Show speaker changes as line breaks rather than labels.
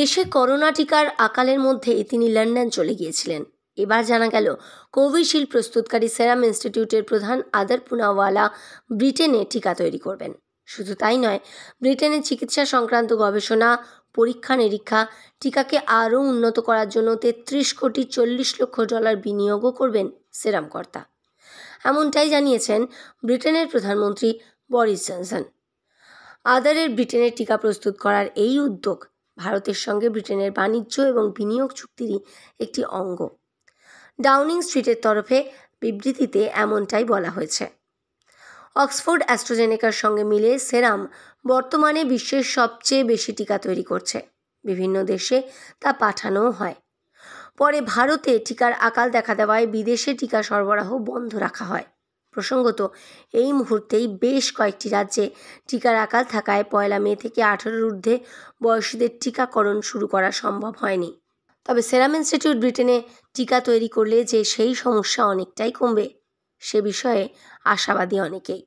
দেশে করোনা টিকার আকালের মধ্যেই তিনি লন্ডন চলে গিয়েছিলেন এবার জানা গেল কোভিশিল্ড প্রস্তুতকারী সেরাম ইনস্টিটিউটের প্রধান আদার পুনাওয়ালা ব্রিটেনে টিকা তৈরি করবেন শুধু তাই নয় ব্রিটেনে চিকিৎসা সংক্রান্ত গবেষণা পরীক্ষা নিরীক্ষা টিকাকে আরও উন্নত করার জন্য তেত্রিশ কোটি চল্লিশ লক্ষ ডলার বিনিয়োগও করবেন সেরাম কর্তা এমনটাই জানিয়েছেন ব্রিটেনের প্রধানমন্ত্রী বরিস জনসন আদারের ব্রিটেনের টিকা প্রস্তুত করার এই উদ্যোগ ভারতের সঙ্গে ব্রিটেনের বাণিজ্য এবং বিনিয়োগ চুক্তিরই একটি অঙ্গ ডাউনিং স্ট্রিটের তরফে বিবৃতিতে এমনটাই বলা হয়েছে অক্সফোর্ড অ্যাস্ট্রোজেনেকার সঙ্গে মিলে সেরাম বর্তমানে বিশ্বের সবচেয়ে বেশি টিকা তৈরি করছে বিভিন্ন দেশে তা পাঠানোও হয় পরে ভারতে টিকার আকাল দেখা দেওয়ায় বিদেশে টিকা সরবরাহ বন্ধ রাখা হয় প্রসঙ্গত এই মুহূর্তেই বেশ কয়েকটি রাজ্যে টিকার আকাল থাকায় পয়লা মে থেকে আঠারোর ঊর্ধ্বে বয়সীদের টিকাকরণ শুরু করা সম্ভব হয়নি তবে সেরাম ইনস্টিটিউট ব্রিটেনে টিকা তৈরি করলে যে সেই সমস্যা অনেকটাই কমবে সে বিষয়ে আশাবাদী অনেকেই